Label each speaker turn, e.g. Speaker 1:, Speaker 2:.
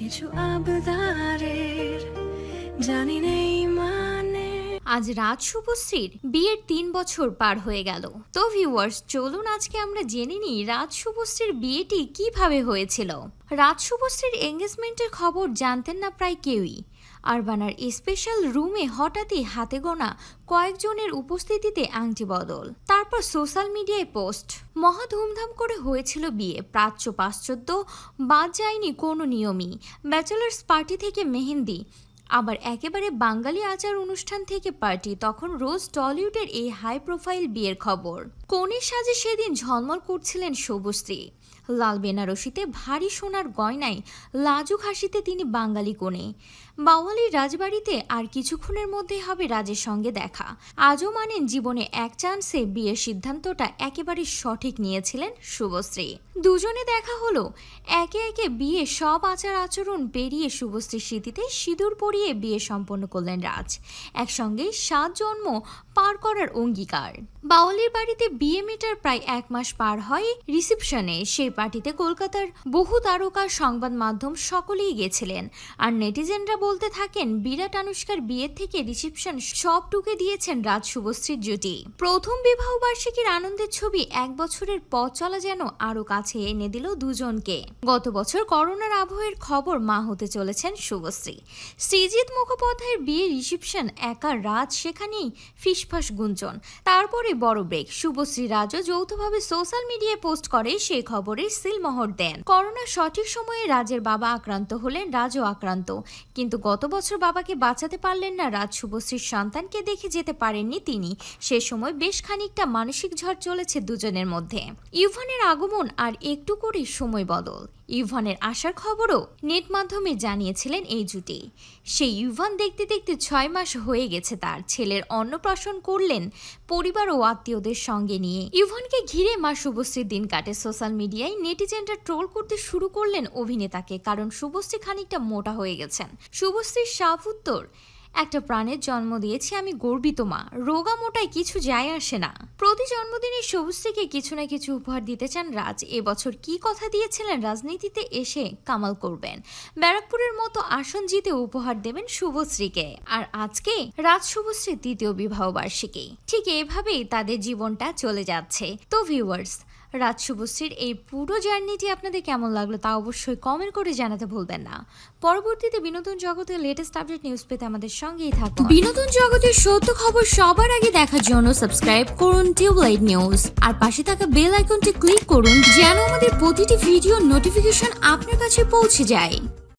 Speaker 1: কিছু আবদারের জানি নেই মা আজ রাজ শুভশ্রীর বিয়ের তিন বছর পার হয়ে গেল তো ভিউয়ার্স চলুন আজকে আমরা জেনে নিই রাজ শুভশ্রীর বিয়েটি কিভাবে হয়েছিল রাজ শুভশ্রীর এঙ্গেজমেন্টের খবর জানতেন না প্রায় কেউই আরবানার স্পেশাল রুমে হঠাৎই হাতে গোনা কয়েকজনের উপস্থিতিতে আংটি বদল তারপর সোশ্যাল মিডিয়ায় পোস্ট মহা ধুমধাম করে হয়েছিল বিয়ে প্রাচ্য পাশ্চাত্য বাদ যায়নি কোনো নিয়মই ব্যাচেলার্স পার্টি থেকে মেহেন্দি আবার একেবারে বাঙালি আচার অনুষ্ঠান থেকে পার্টি তখন রোজ টলিউডের এই হাই প্রোফাইল বিয়ের খবর কনের সাজে সেদিন ঝলমল করছিলেন শুভশ্রী লাল বেনারসিতে ভারী সোনার গয়নায় লাজুক হাসিতে তিনি বাঙালি কোণে বাওয়ালির রাজবাড়িতে আর কিছুক্ষণের মধ্যে হবে রাজের সঙ্গে দেখা আজও মানেন জীবনে এক চান্সে বিয়ের সিদ্ধান্তটা একেবারে সঠিক নিয়েছিলেন শুভশ্রী দুজনে দেখা হলো একে একে বিয়ে সব আচার আচরণ পেরিয়ে শুভশ্রীর স্মৃতিতে সিঁদুর পরিয়ে বিয়ে সম্পন্ন করলেন রাজ একসঙ্গে সাত জন্ম পার করার অঙ্গীকার বাওয়ালির বাড়িতে বিয়ে মেটার প্রায় এক মাস পার হয় রিসেপশনে সেই পার্টিতে কলকাতার বহু তারকা সংবাদ মাধ্যম সকলেই গেছিলেন আর নেটিজেনরা বলতে থাকেন বিরাট আনুষ্কার বিয়ে থেকে রিসেপশন সব টুকে দিয়েছেন রাজ শুভশ্রীর জুটি প্রথম বিবাহ বার্ষিকীর আনন্দের ছবি এক বছরের পথ চলা যেন আরও কাছে এনে দিল দুজনকে গত বছর করোনার আবহের খবর মা হতে চলেছেন শুভশ্রী শ্রীজিৎ মুখোপাধ্যায়ের বিয়ে রিসেপশন একা রাজ সেখানেই ফিসফাস গুঞ্জন তারপরে বড় ব্রেক শুভশ্রী শ্রী রাজু যৌথভাবে সোশ্যাল মিডিয়ায় পোস্ট করে সেই খবরে সিলমোহর দেন করোনার সঠিক সময়ে রাজের বাবা আক্রান্ত হলেন রাজও আক্রান্ত কিন্তু গত বছর বাবাকে বাঁচাতে পারলেন না রাজ শুভশ্রীর সন্তানকে দেখে যেতে পারেননি তিনি সে সময় বেশ খানিকটা মানসিক ঝড় চলেছে দুজনের মধ্যে ইউভানের আগমন আর একটু করে সময় বদল ইউভানের আসার খবরও নেট মাধ্যমে জানিয়েছিলেন এই জুটি সেই ইউভান দেখতে দেখতে ছয় মাস হয়ে গেছে তার ছেলের অন্নপ্রাশন করলেন পরিবার ও আত্মীয়দের সঙ্গে নিয়ে ইউভানকে ঘিরে মা শুভশ্রীর দিন কাটে সোশ্যাল মিডিয়ায় নেটিজেনরা ট্রোল করতে শুরু করলেন অভিনেতাকে কারণ শুভশ্রী খানিকটা মোটা হয়ে গেছেন শুভশ্রীর সাফ উত্তর একটা প্রাণের জন্ম দিয়েছি আমি গর্বিত মা রোগা মোটায় কিছু যায় আসে না প্রতি জন্মদিনে সবুজ থেকে কিছু না কিছু উপহার দিতে চান রাজ এবছর কি কথা দিয়েছিলেন রাজনীতিতে এসে কামাল করবেন ব্যারাকপুরের মতো আসন জিতে উপহার দেবেন শুভশ্রীকে আর আজকে রাজ শুভশ্রীর দ্বিতীয় বিবাহ বার্ষিকী ঠিক এভাবেই তাদের জীবনটা চলে যাচ্ছে তো ভিউয়ার্স রাজ এই পুরো জার্নিটি আপনাদের কেমন লাগলো তা অবশ্যই কমেন্ট করে জানাতে ভুলবেন না পরবর্তীতে বিনোদন জগতের লেটেস্ট আপডেট নিউজ পেতে আমাদের সঙ্গেই থাকুন বিনোদন জগতের সত্য খবর সবার আগে দেখার জন্য সাবস্ক্রাইব করুন টিউবলাইট নিউজ আর পাশে থাকা বেল আইকনটি ক্লিক করুন যেন আমাদের প্রতিটি ভিডিও নোটিফিকেশন আপনার কাছে পৌঁছে যায়